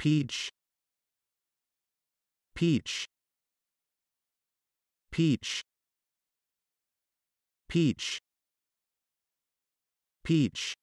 peach peach peach peach peach